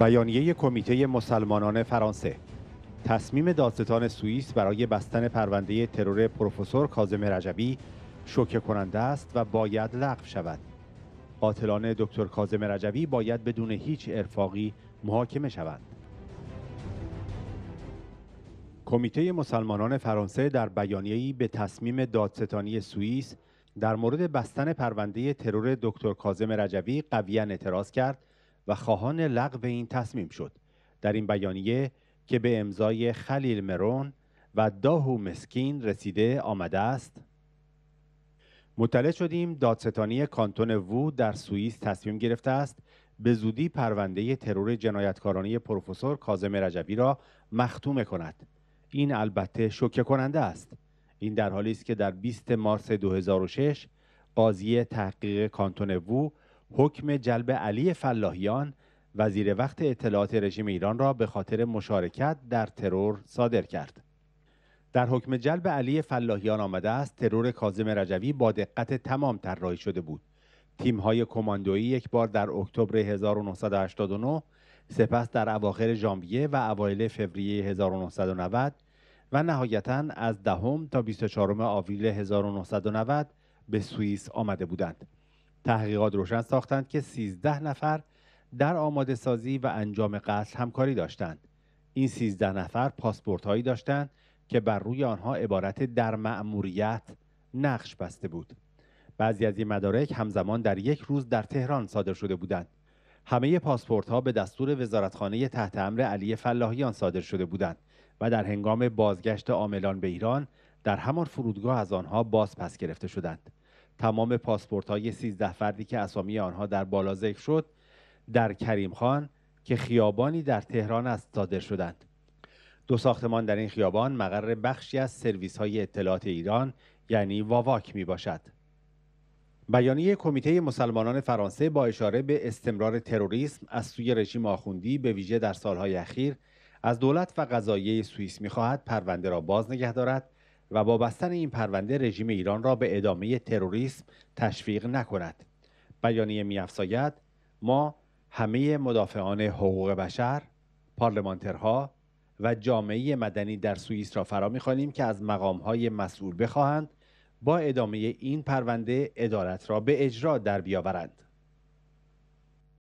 بیانیه کمیته مسلمانان فرانسه تصمیم دادستان سوئیس برای بستن پرونده ترور پروفسور کاظم رجبی شوکه کننده است و باید لغو شود قاتلان دکتر کاظم رجبی باید بدون هیچ ارفاقی محاکمه شوند کمیته مسلمانان فرانسه در بیانیه‌ای به تصمیم دادستانی سوئیس در مورد بستن پرونده ترور دکتر کاظم رجبی قویا اعتراض کرد و خواهان لغو این تصمیم شد در این بیانیه که به امضای خلیل مرون و داهو مسکین رسیده آمده است مطلع شدیم دادستانی کانتون وو در سوئیس تصمیم گرفته است به زودی پرونده ترور جنایتکارانه پروفسور کازم رجبی را مختوم کند این البته شوکه کننده است این در حالی است که در 20 مارس 2006 قاضی تحقیق کانتون وو حکم جلب علی فلاحیان وزیر وقت اطلاعات رژیم ایران را به خاطر مشارکت در ترور صادر کرد در حکم جلب علی فلاحیان آمده است ترور کاظم رجوی با دقت تمام طراحی شده بود های کماندویی یک بار در اکتبر 1989 سپس در اواخر ژانویه و اوایل فوریه 1990 و نهایتا از دهم ده تا 24 آوریل 1990 به سوئیس آمده بودند. تحقیقات روشن ساختند که 13 نفر در آماده سازی و انجام قتل همکاری داشتند. این 13 نفر پاسپورت هایی داشتند که بر روی آنها عبارت در مأموریت نقش بسته بود. بعضی از این مدارک همزمان در یک روز در تهران صادر شده بودند. همه پاسپورت ها به دستور وزارتخانه تحت امر علی فلاحیان صادر شده بودند و در هنگام بازگشت عاملان به ایران در همان فرودگاه از آنها بازپس گرفته شدند. تمام پاسپورت های 13 فردی که اسامی آنها در بالا ذکر شد در کریم خان که خیابانی در تهران است صادر شدند دو ساختمان در این خیابان مقر بخشی از سرویس های اطلاعات ایران یعنی واواک می باشد بیانیه کمیته مسلمانان فرانسه با اشاره به استمرار تروریسم از سوی رژیم آخوندی به ویژه در سالهای اخیر از دولت و قضایه سوئیس میخواهد پرونده را باز نگه دارد و با بستن این پرونده رژیم ایران را به ادامه تروریسم تشویق نکند بیانیه میافزاید ما همه مدافعان حقوق بشر پارلمانترها و جامعه مدنی در سوئیس را فرا میخوانیم که از مقامهای مسئول بخواهند با ادامه این پرونده ادارت را به اجرا در بیاورند